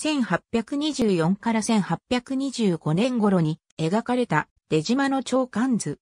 1824から1825年頃に描かれた出島の長官図。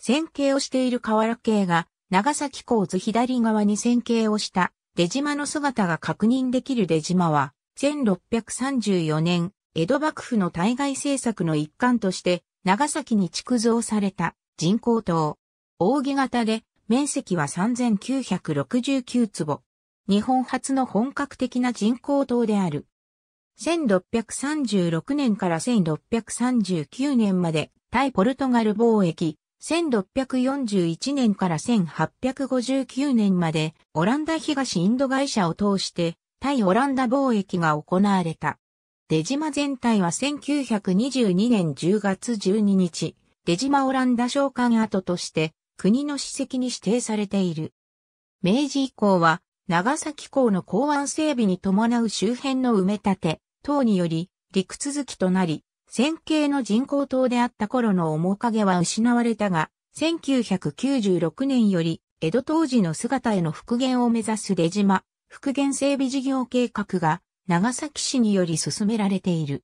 線形をしている河原系が長崎港図左側に線形をした出島の姿が確認できる出島は1634年江戸幕府の対外政策の一環として長崎に築造された人工島。扇形で面積は3969坪。日本初の本格的な人工島である。1636年から1639年まで対ポルトガル貿易、1641年から1859年までオランダ東インド会社を通して対オランダ貿易が行われた。出島全体は1922年10月12日、出島オランダ召喚跡として国の史跡に指定されている。明治以降は長崎港の港湾整備に伴う周辺の埋め立て、等により陸続きとなり、線形の人工島であった頃の面影は失われたが、1996年より江戸当時の姿への復元を目指す出島、復元整備事業計画が長崎市により進められている。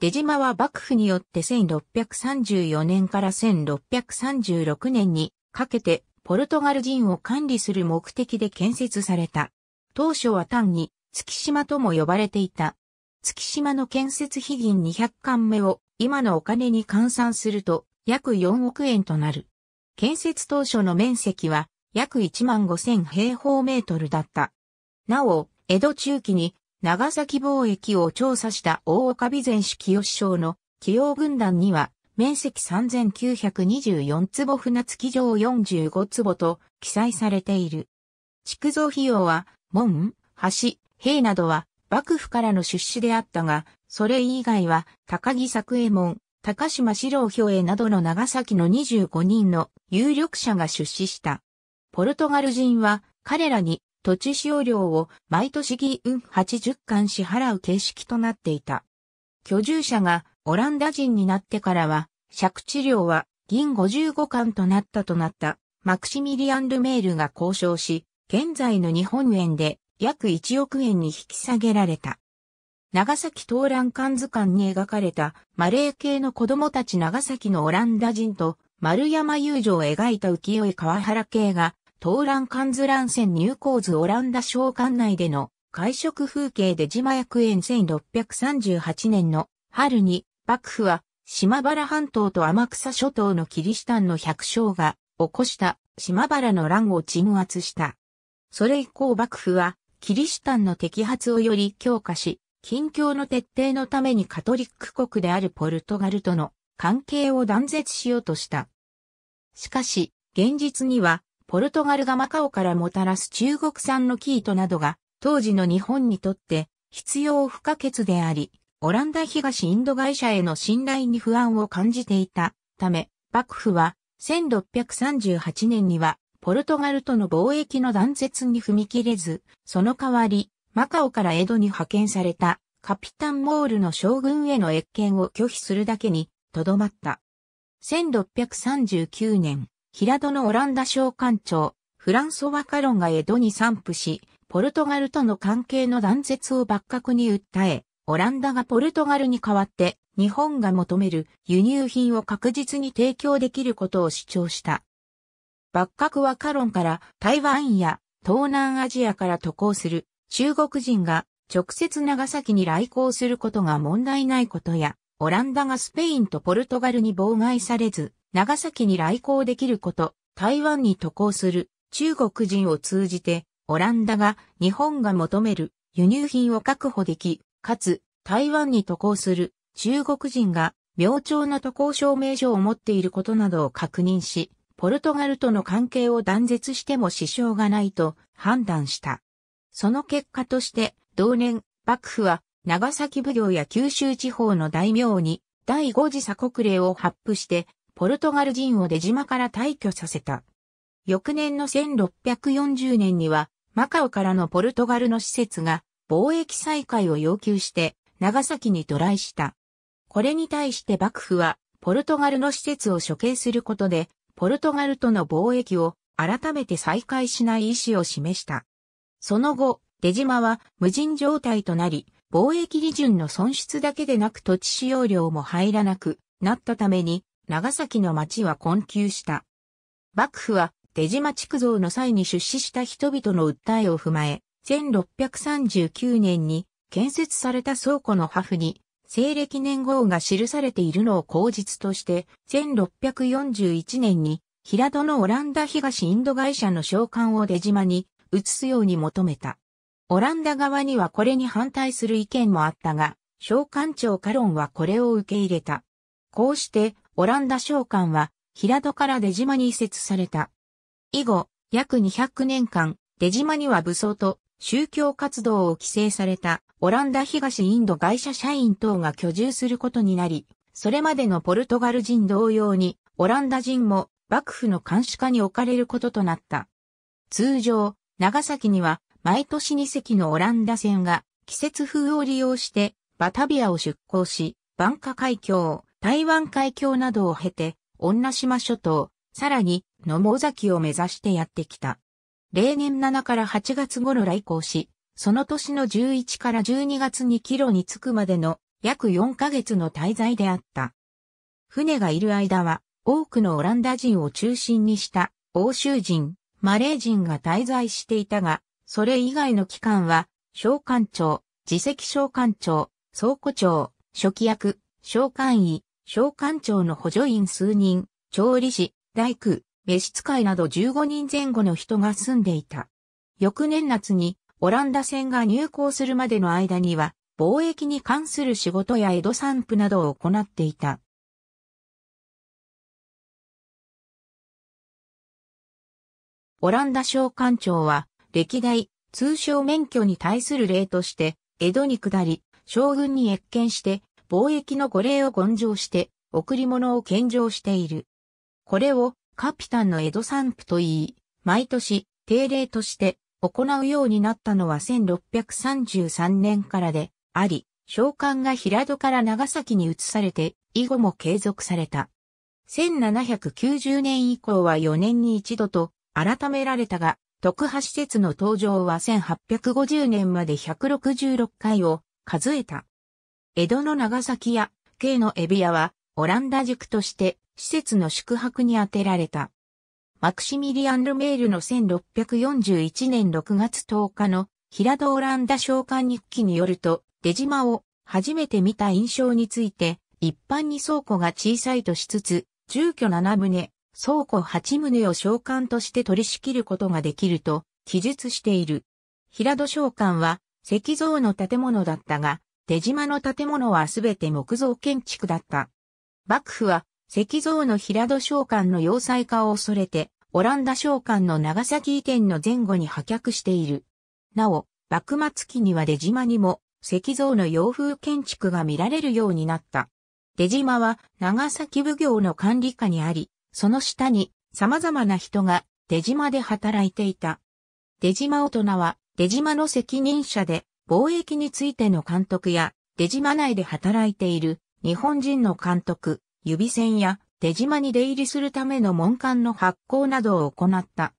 出島は幕府によって1634年から1636年にかけてポルトガル人を管理する目的で建設された。当初は単に月島とも呼ばれていた。月島の建設費銀200巻目を今のお金に換算すると約4億円となる。建設当初の面積は約1万5000平方メートルだった。なお、江戸中期に長崎貿易を調査した大岡備前市清省の企業軍団には面積3924坪船月城45坪と記載されている。築造費用は門、橋、兵などは幕府からの出資であったが、それ以外は高木作右衛門、高島四郎兵衛などの長崎の25人の有力者が出資した。ポルトガル人は彼らに土地使用料を毎年議運80巻支払う形式となっていた。居住者がオランダ人になってからは、借地料は銀55巻となったとなったマクシミリアン・ルメールが交渉し、現在の日本円で約1億円に引き下げられた。長崎東蘭館図鑑に描かれたマレー系の子供たち長崎のオランダ人と丸山遊女を描いた浮世絵川原系が東蘭館図蘭線入港図オランダ商館内での会食風景で自役園1638年の春に幕府は島原半島と天草諸島のキリシタンの百姓が起こした島原の乱を鎮圧した。それ以降幕府はキリシタンの摘発をより強化し、近況の徹底のためにカトリック国であるポルトガルとの関係を断絶しようとした。しかし、現実には、ポルトガルがマカオからもたらす中国産の生糸などが、当時の日本にとって必要不可欠であり、オランダ東インド会社への信頼に不安を感じていたため、幕府は1638年にはポルトガルとの貿易の断絶に踏み切れず、その代わり、マカオから江戸に派遣されたカピタンモールの将軍への越権を拒否するだけに、とどまった。1639年、平戸のオランダ商館長、フランソワ・カロンが江戸に散布し、ポルトガルとの関係の断絶を幕閣に訴え、オランダがポルトガルに代わって日本が求める輸入品を確実に提供できることを主張した。幕閣はカロンから台湾や東南アジアから渡航する中国人が直接長崎に来航することが問題ないことや、オランダがスペインとポルトガルに妨害されず、長崎に来航できること、台湾に渡航する中国人を通じて、オランダが日本が求める輸入品を確保でき、かつ台湾に渡航する中国人が明朝の渡航証明書を持っていることなどを確認し、ポルトガルとの関係を断絶しても支障がないと判断した。その結果として、同年、幕府は長崎奉行や九州地方の大名に第五次鎖国令を発布して、ポルトガル人を出島から退去させた。翌年の1640年には、マカオからのポルトガルの施設が貿易再開を要求して長崎に渡来した。これに対して幕府はポルトガルの施設を処刑することでポルトガルとの貿易を改めて再開しない意思を示した。その後、出島は無人状態となり、貿易利潤の損失だけでなく土地使用料も入らなくなったために、長崎の町は困窮した。幕府は出島築造の際に出資した人々の訴えを踏まえ、1639年に建設された倉庫の破布に西暦年号が記されているのを口実として、1641年に、平戸のオランダ東インド会社の召喚を出島に移すように求めた。オランダ側にはこれに反対する意見もあったが、召喚長カロンはこれを受け入れた。こうして、オランダ召喚は、平戸から出島に移設された。以後、約200年間、出島には武装と宗教活動を規制されたオランダ東インド会社社員等が居住することになり、それまでのポルトガル人同様に、オランダ人も幕府の監視下に置かれることとなった。通常、長崎には毎年2隻のオランダ船が季節風を利用してバタビアを出港し、バンカ海峡、台湾海峡などを経て、女島諸島、さらに野毛崎を目指してやってきた。例年7から8月頃来航し、その年の11から12月にキロに着くまでの約4ヶ月の滞在であった。船がいる間は多くのオランダ人を中心にした欧州人、マレー人が滞在していたが、それ以外の期間は、召喚長、自責召喚長、倉庫長、初期役、召喚医、召喚長の補助員数人、調理師、大工、召使いなど15人前後の人が住んでいた。翌年夏にオランダ船が入港するまでの間には、貿易に関する仕事や江戸散布などを行っていた。オランダ商館長は、歴代、通商免許に対する例として、江戸に下り、将軍に越見して、貿易の御礼を根性して、贈り物を献上している。これを、カピタンの江戸散布と言い、毎年、定例として、行うようになったのは1633年からであり、召喚が平戸から長崎に移されて、以後も継続された。1790年以降は4年に一度と改められたが、特派施設の登場は1850年まで166回を数えた。江戸の長崎や、京のエビ屋は、オランダ塾として、施設の宿泊に充てられた。マクシミリアン・ルメールの1641年6月10日の平戸オランダ召喚日記によると、出島を初めて見た印象について、一般に倉庫が小さいとしつつ、住居7棟、倉庫8棟を召喚として取り仕切ることができると記述している。平戸召喚は石像の建物だったが、出島の建物はすべて木造建築だった。幕府は石像の平戸召喚の要塞化を恐れて、オランダ商館の長崎移転の前後に破却している。なお、幕末期には出島にも石像の洋風建築が見られるようになった。出島は長崎奉行の管理下にあり、その下に様々な人が出島で働いていた。出島大人は出島の責任者で貿易についての監督や出島内で働いている日本人の監督、指線や手島に出入りするための門間の発行などを行った。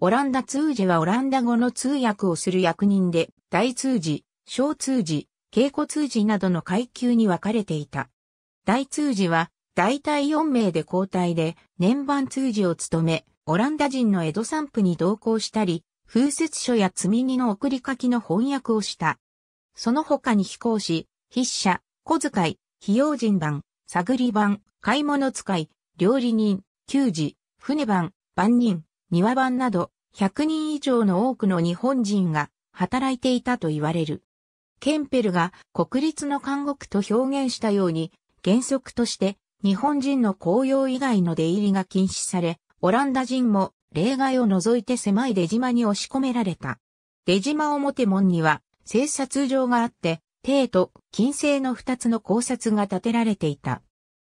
オランダ通事はオランダ語の通訳をする役人で、大通事、小通事、稽古通事などの階級に分かれていた。大通事は、大体4名で交代で、年番通事を務め、オランダ人の江戸散布に同行したり、風雪書や積み荷の送り書きの翻訳をした。その他に飛行士、筆者、小遣い、費用人番、探り番、買い物使い、料理人、給仕、船番、番人、庭番など、100人以上の多くの日本人が働いていたと言われる。ケンペルが国立の監獄と表現したように、原則として日本人の公用以外の出入りが禁止され、オランダ人も例外を除いて狭い出島に押し込められた。出島表門には警殺場があって、帝と金星の二つの考察が建てられていた。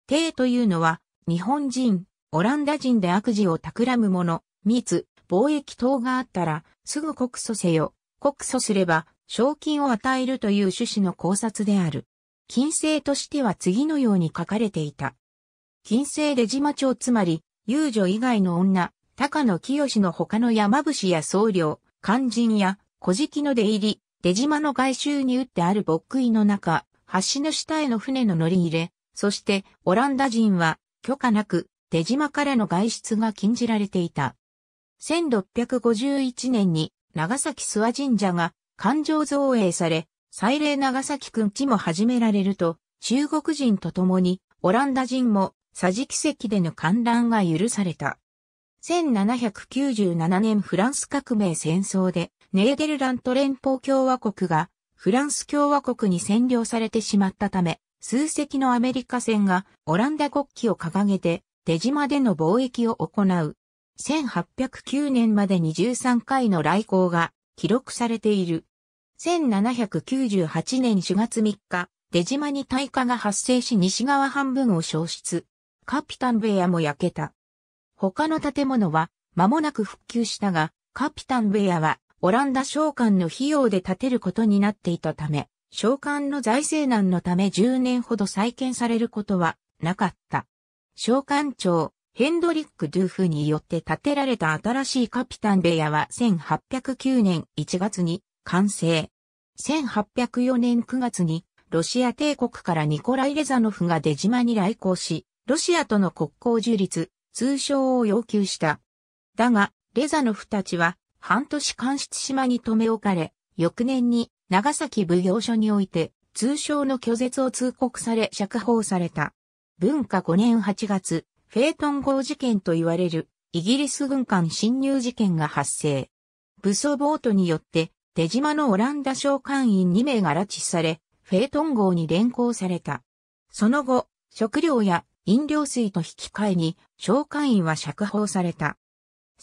帝というのは、日本人、オランダ人で悪事を企む者、密、貿易等があったら、すぐ告訴せよ。告訴すれば、賞金を与えるという趣旨の考察である。金星としては次のように書かれていた。金星出島町つまり、遊女以外の女、高野清の他の山伏や僧侶、肝心や、小敷の出入り、出島の外周に打ってある牧衣の中、橋の下への船の乗り入れ、そして、オランダ人は、許可なく、出島からの外出が禁じられていた。1651年に、長崎諏訪神社が、環状造営され、祭礼長崎くんちも始められると、中国人と共に、オランダ人も、桟敷席での観覧が許された。1797年フランス革命戦争で、ネーデルラント連邦共和国が、フランス共和国に占領されてしまったため、数隻のアメリカ船がオランダ国旗を掲げて出島での貿易を行う。1809年までに13回の来航が記録されている。1798年4月3日、出島に大火が発生し西側半分を消失。カピタンベアも焼けた。他の建物は間もなく復旧したが、カピタンベアはオランダ商館の費用で建てることになっていたため、商館の財政難のため10年ほど再建されることはなかった。商館長、ヘンドリック・ドゥーフによって建てられた新しいカピタン部屋は1809年1月に完成。1804年9月にロシア帝国からニコライ・レザノフが出島に来航し、ロシアとの国交樹立、通称を要求した。だが、レザノフたちは半年間室島に留め置かれ、翌年に長崎奉行所において、通称の拒絶を通告され釈放された。文化5年8月、フェートン号事件と言われる、イギリス軍艦侵入事件が発生。武装ボートによって、出島のオランダ商館員2名が拉致され、フェートン号に連行された。その後、食料や飲料水と引き換えに、商館員は釈放された。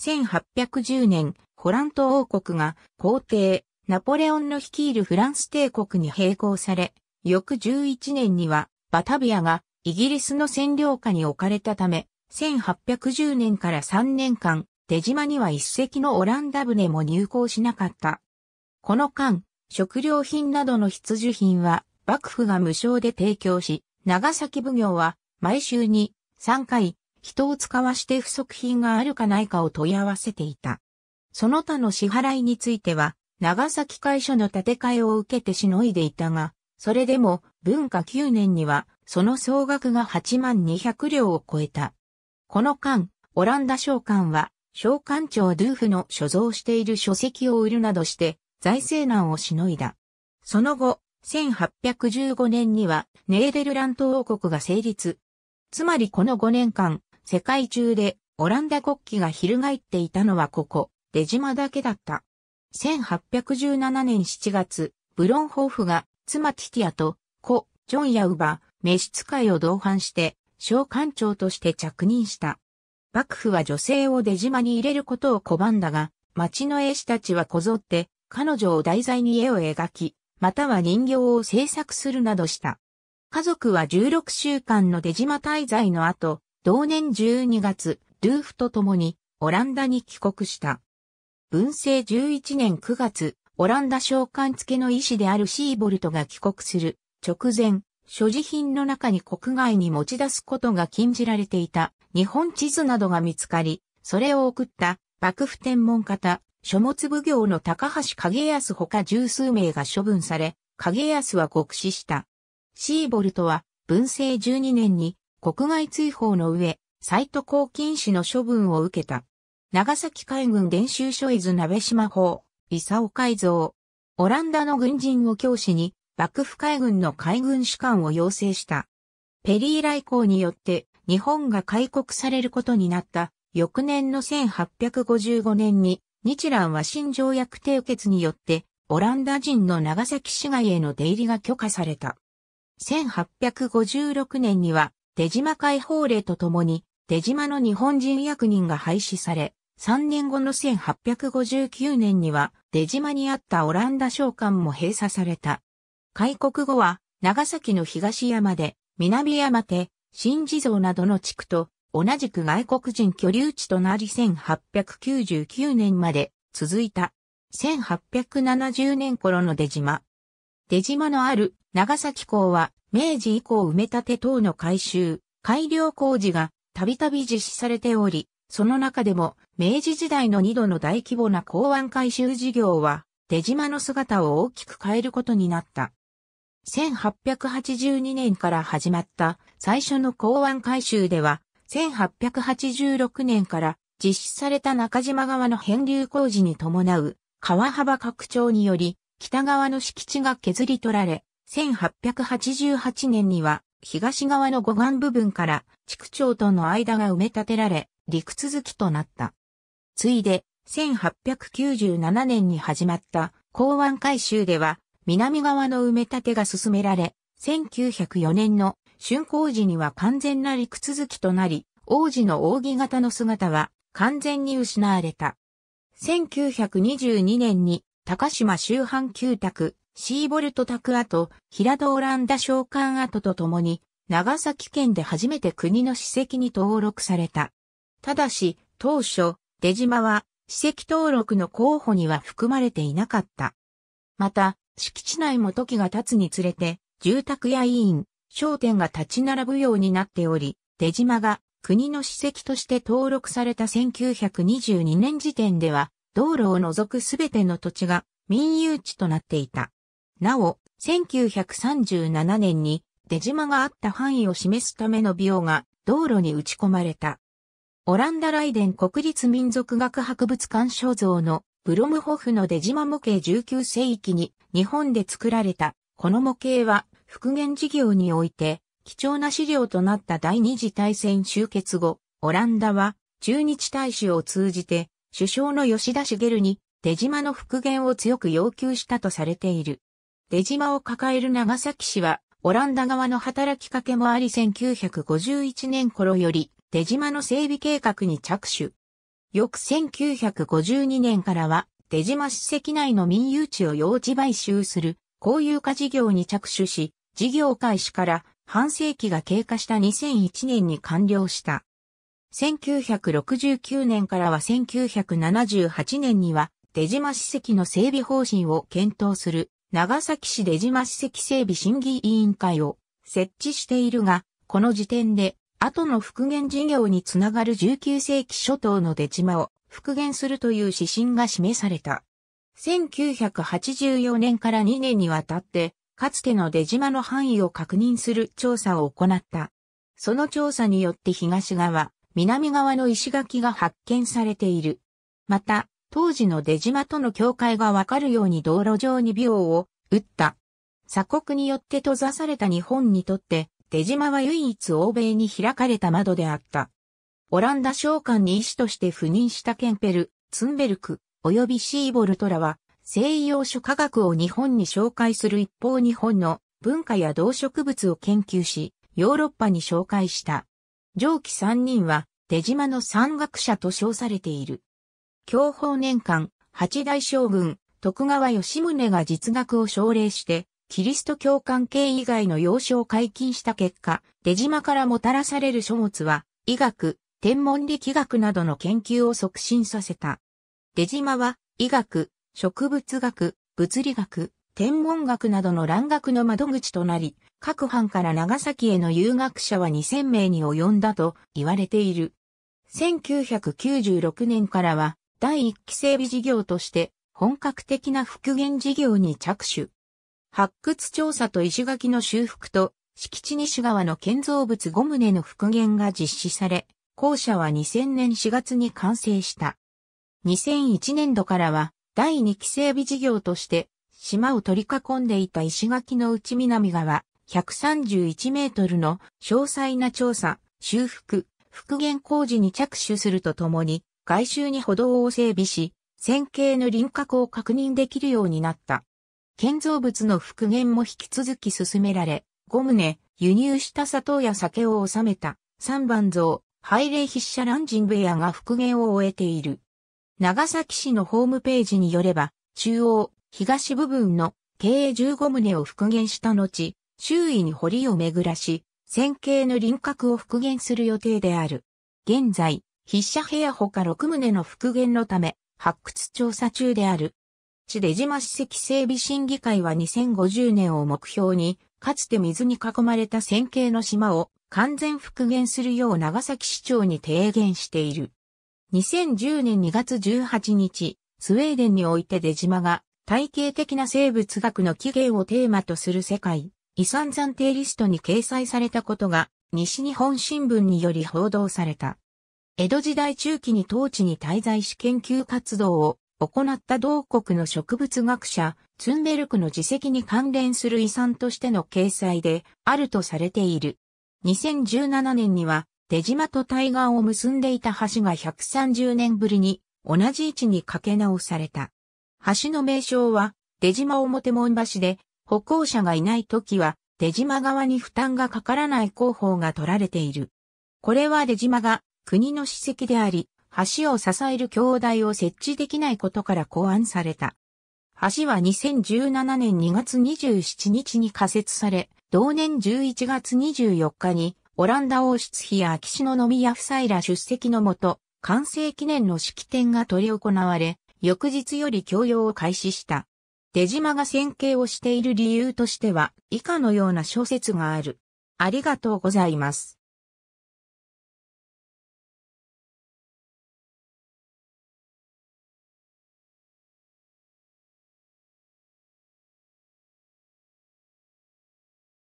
1810年、ホラント王国が皇帝、ナポレオンの率いるフランス帝国に並行され、翌11年にはバタビアがイギリスの占領下に置かれたため、1810年から3年間、出島には一隻のオランダ船も入港しなかった。この間、食料品などの必需品は幕府が無償で提供し、長崎奉行は毎週に3回人を使わして不足品があるかないかを問い合わせていた。その他の支払いについては長崎会所の建て替えを受けてしのいでいたが、それでも文化9年にはその総額が8万200両を超えた。この間、オランダ商館は、商館長ドゥーフの所蔵している書籍を売るなどして、財政難をしのいだ。その後、1815年にはネーデルラント王国が成立。つまりこの5年間、世界中でオランダ国旗が翻っていたのはここ、出島だけだった。1817年7月、ブロンホーフが妻ティティアと子、ジョン・ヤウバ、召使いを同伴して、小官長として着任した。幕府は女性を出島に入れることを拒んだが、町の絵師たちはこぞって、彼女を題材に絵を描き、または人形を制作するなどした。家族は16週間の出島滞在の後、同年12月、ルーフと共にオランダに帰国した。文政11年9月、オランダ召喚付の医師であるシーボルトが帰国する直前、所持品の中に国外に持ち出すことが禁じられていた日本地図などが見つかり、それを送った幕府天文方、書物奉行の高橋影康か十数名が処分され、影康は極死した。シーボルトは文政12年に国外追放の上、サイト抗禁止の処分を受けた。長崎海軍練習所伊豆鍋島法、伊佐尾改造。オランダの軍人を教師に、幕府海軍の海軍士官を要請した。ペリー来航によって日本が開国されることになった翌年の1855年に日蘭和親条約締結によってオランダ人の長崎市街への出入りが許可された。1856年には出島解放令とともに出島の日本人役人が廃止され、3年後の1859年には出島にあったオランダ商館も閉鎖された。開国後は長崎の東山で、南山手、新地蔵などの地区と同じく外国人居留地となり1899年まで続いた。1870年頃の出島。出島のある長崎港は明治以降埋め立て等の改修、改良工事がたびたび実施されており、その中でも、明治時代の2度の大規模な港湾改修事業は、出島の姿を大きく変えることになった。1882年から始まった最初の港湾改修では、1886年から実施された中島側の変流工事に伴う川幅拡張により、北側の敷地が削り取られ、1888年には東側の護岸部分から地区町との間が埋め立てられ、陸続きとなった。ついで、1897年に始まった港湾改修では、南側の埋め立てが進められ、1904年の竣工時には完全な陸続きとなり、王子の扇形の姿は完全に失われた。1922年に高島周藩旧宅、シーボルト宅跡、平戸オランダ商館跡とともに、長崎県で初めて国の史跡に登録された。ただし、当初、出島は、史跡登録の候補には含まれていなかった。また、敷地内も時が経つにつれて、住宅や委員、商店が立ち並ぶようになっており、出島が国の史跡として登録された1922年時点では、道路を除くすべての土地が民有地となっていた。なお、1937年に出島があった範囲を示すための鋲が道路に打ち込まれた。オランダライデン国立民族学博物館所蔵のブロムホフの出島模型19世紀に日本で作られたこの模型は復元事業において貴重な資料となった第二次大戦終結後、オランダは中日大使を通じて首相の吉田茂に出島の復元を強く要求したとされている。出島を抱える長崎市はオランダ側の働きかけもあり1951年頃より出島の整備計画に着手。翌1952年からは、出島史跡内の民有地を用地買収する、公有化事業に着手し、事業開始から半世紀が経過した2001年に完了した。1969年からは1978年には、出島史跡の整備方針を検討する、長崎市出島史跡整備審議委員会を設置しているが、この時点で後の復元事業につながる19世紀初頭の出島を復元するという指針が示された。1984年から2年にわたって、かつての出島の範囲を確認する調査を行った。その調査によって東側、南側の石垣が発見されている。また、当時の出島との境界がわかるように道路上に病を打った。鎖国によって閉ざされた日本にとって、出島は唯一欧米に開かれた窓であった。オランダ商館に医師として赴任したケンペル、ツンベルク、及びシーボルトラは、西洋諸科学を日本に紹介する一方日本の文化や動植物を研究し、ヨーロッパに紹介した。上記3人は、出島の山岳者と称されている。享保年間、八大将軍、徳川吉宗が実学を奨励して、キリスト教関係以外の要所を解禁した結果、出島からもたらされる書物は、医学、天文力学などの研究を促進させた。出島は、医学、植物学、物理学、天文学などの蘭学の窓口となり、各藩から長崎への遊学者は2000名に及んだと言われている。1996年からは、第一期整備事業として、本格的な復元事業に着手。発掘調査と石垣の修復と、敷地西側の建造物5棟の復元が実施され、校舎は2000年4月に完成した。2001年度からは、第2期整備事業として、島を取り囲んでいた石垣の内南側131メートルの詳細な調査、修復、復元工事に着手するとともに、外周に歩道を整備し、線形の輪郭を確認できるようになった。建造物の復元も引き続き進められ、5棟、輸入した砂糖や酒を収めた、三番像、拝礼筆者ランジン部アが復元を終えている。長崎市のホームページによれば、中央、東部分の経営15棟を復元した後、周囲に堀を巡らし、線形の輪郭を復元する予定である。現在、筆者部屋他6棟の復元のため、発掘調査中である。地出島史跡整備審議会は2050年を目標に、かつて水に囲まれた線形の島を完全復元するよう長崎市長に提言している。2010年2月18日、スウェーデンにおいて出島が体系的な生物学の起源をテーマとする世界遺産暫定リストに掲載されたことが西日本新聞により報道された。江戸時代中期に当地に滞在し研究活動を行った同国の植物学者、ツンベルクの自責に関連する遺産としての掲載であるとされている。2017年には、出島と対岸を結んでいた橋が130年ぶりに同じ位置に架け直された。橋の名称は、出島表門橋で、歩行者がいない時は、出島側に負担がかからない広報が取られている。これは出島が国の史跡であり、橋を支える橋台を設置できないことから考案された。橋は2017年2月27日に仮設され、同年11月24日にオランダ王室妃や秋篠宮夫妻ら出席のもと、完成記念の式典が取り行われ、翌日より供用を開始した。出島が選形をしている理由としては、以下のような小説がある。ありがとうございます。